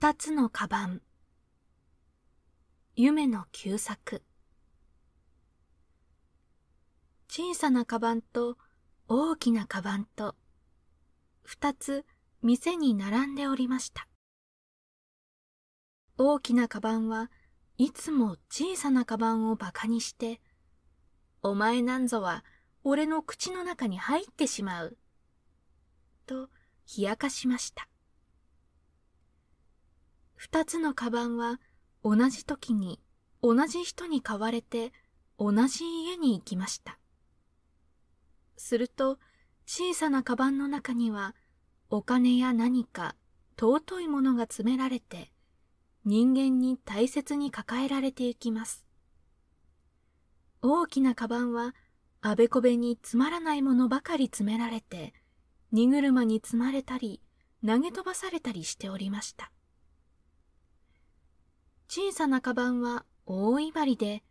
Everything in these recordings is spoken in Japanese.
二つのカバン夢の旧作小さなカバンと大きなカバンと二つ店に並んでおりました大きなカバンはいつも小さなカバンをバカにしてお前なんぞは俺の口の中に入ってしまうと冷やかしました二つのカバンは同じ時に同じ人に買われて同じ家に行きました。すると小さなカバンの中にはお金や何か尊いものが詰められて人間に大切に抱えられていきます。大きなカバンはあべこべにつまらないものばかり詰められて荷車に積まれたり投げ飛ばされたりしておりました。小さなカバンは大威張りで、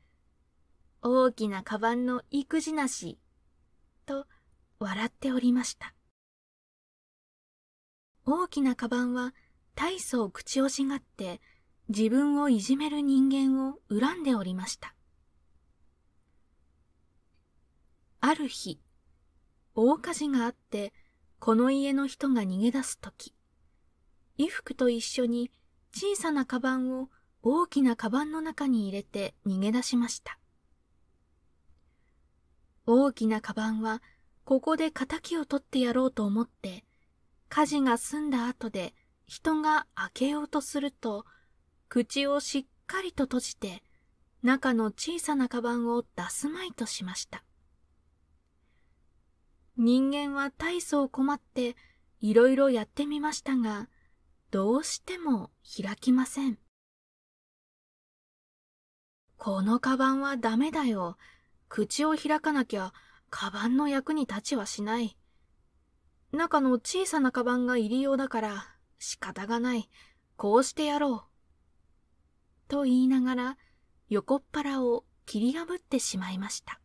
大きなカバンの育児なし、と笑っておりました。大きなカバンは大層口をしがって自分をいじめる人間を恨んでおりました。ある日、大火事があってこの家の人が逃げ出すとき、衣服と一緒に小さなカバンを大きなカバンの中に入れて逃げ出しました大きなカバンはここで仇を取ってやろうと思って火事が済んだ後で人が開けようとすると口をしっかりと閉じて中の小さなカバンを出すまいとしました人間は大層困っていろいろやってみましたがどうしても開きませんこのカバンはダメだよ。口を開かなきゃ、カバンの役に立ちはしない。中の小さなカバンが入り用だから、仕方がない。こうしてやろう。と言いながら、横っ腹を切り破ってしまいました。